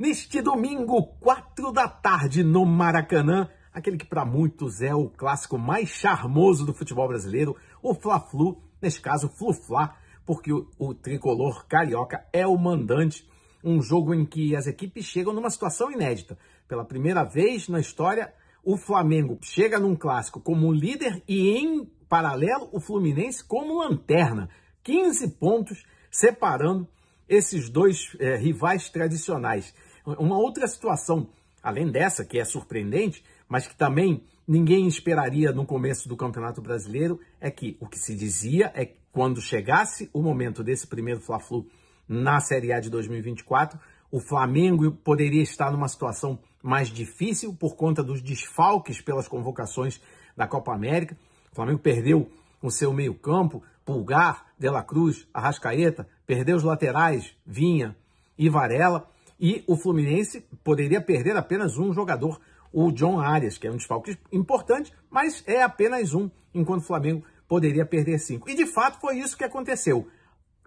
Neste domingo, quatro da tarde, no Maracanã, aquele que para muitos é o clássico mais charmoso do futebol brasileiro, o Fla-Flu, neste caso, Flu-Fla, porque o, o tricolor carioca é o mandante. Um jogo em que as equipes chegam numa situação inédita. Pela primeira vez na história, o Flamengo chega num clássico como líder e, em paralelo, o Fluminense como lanterna. 15 pontos separando esses dois é, rivais tradicionais. Uma outra situação, além dessa, que é surpreendente, mas que também ninguém esperaria no começo do Campeonato Brasileiro, é que o que se dizia é que quando chegasse o momento desse primeiro Fla-Flu na Série A de 2024, o Flamengo poderia estar numa situação mais difícil por conta dos desfalques pelas convocações da Copa América. O Flamengo perdeu o seu meio-campo, Pulgar, Dela Cruz, Arrascaeta, perdeu os laterais, Vinha e Varela e o Fluminense poderia perder apenas um jogador, o John Arias, que é um desfalque importante, mas é apenas um, enquanto o Flamengo poderia perder cinco. E de fato foi isso que aconteceu.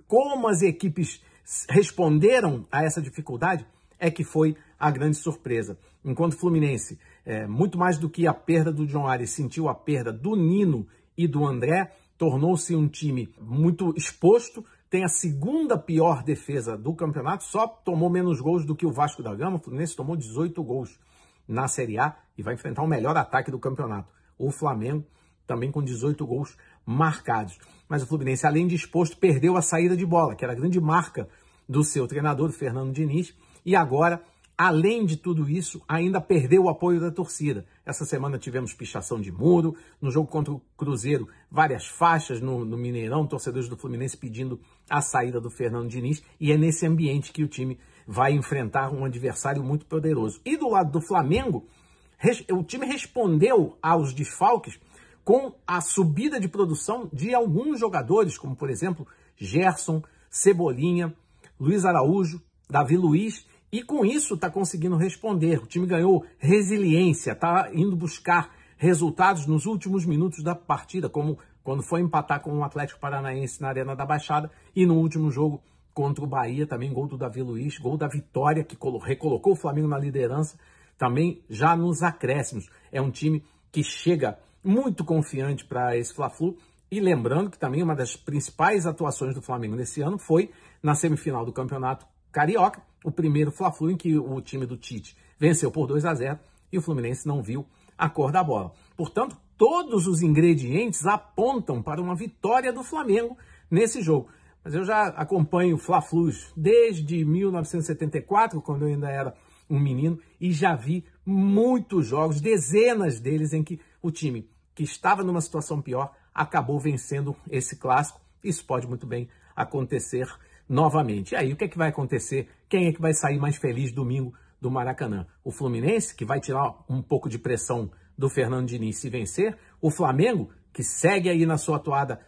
Como as equipes responderam a essa dificuldade é que foi a grande surpresa. Enquanto o Fluminense, é, muito mais do que a perda do John Arias, sentiu a perda do Nino e do André, tornou-se um time muito exposto tem a segunda pior defesa do campeonato, só tomou menos gols do que o Vasco da Gama. O Fluminense tomou 18 gols na Série A e vai enfrentar o melhor ataque do campeonato. O Flamengo também com 18 gols marcados. Mas o Fluminense, além de exposto, perdeu a saída de bola, que era a grande marca do seu treinador, Fernando Diniz, e agora Além de tudo isso, ainda perdeu o apoio da torcida. Essa semana tivemos pichação de muro, no jogo contra o Cruzeiro, várias faixas no, no, Mineirão, torcedores do Fluminense pedindo a saída do Fernando Diniz, e é nesse ambiente que o time vai enfrentar um adversário muito poderoso. E do lado do Flamengo, o time respondeu aos desfalques com a subida de produção de alguns jogadores, como por exemplo Gerson, Cebolinha, Luiz Araújo, Davi Luiz e com isso está conseguindo responder. O time ganhou resiliência, está indo buscar resultados nos últimos minutos da partida, como quando foi empatar com o Atlético Paranaense na Arena da Baixada e no último jogo contra o Bahia, também gol do Davi Luiz, gol da vitória que recolocou o Flamengo na liderança, também já nos acréscimos. É um time que chega muito confiante para esse Fla-Flu e lembrando que também uma das principais atuações do Flamengo nesse ano foi na semifinal do Campeonato Carioca, o primeiro Fla-Flu em que o time do Tite venceu por 2 a 0 e o Fluminense não viu a cor da bola. Portanto, todos os ingredientes apontam para uma vitória do Flamengo nesse jogo. Mas eu já acompanho Fla-Flus desde 1974, quando eu ainda era um menino, e já vi muitos jogos, dezenas deles, em que o time que estava numa situação pior acabou vencendo esse clássico. Isso pode muito bem acontecer novamente. E aí, o que, é que vai acontecer quem é que vai sair mais feliz domingo do Maracanã? O Fluminense, que vai tirar um pouco de pressão do Fernando Diniz se vencer? O Flamengo, que segue aí na sua atuada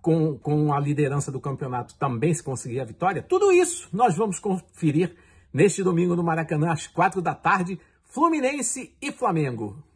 com, com a liderança do campeonato, também se conseguir a vitória? Tudo isso nós vamos conferir neste domingo no Maracanã, às quatro da tarde, Fluminense e Flamengo.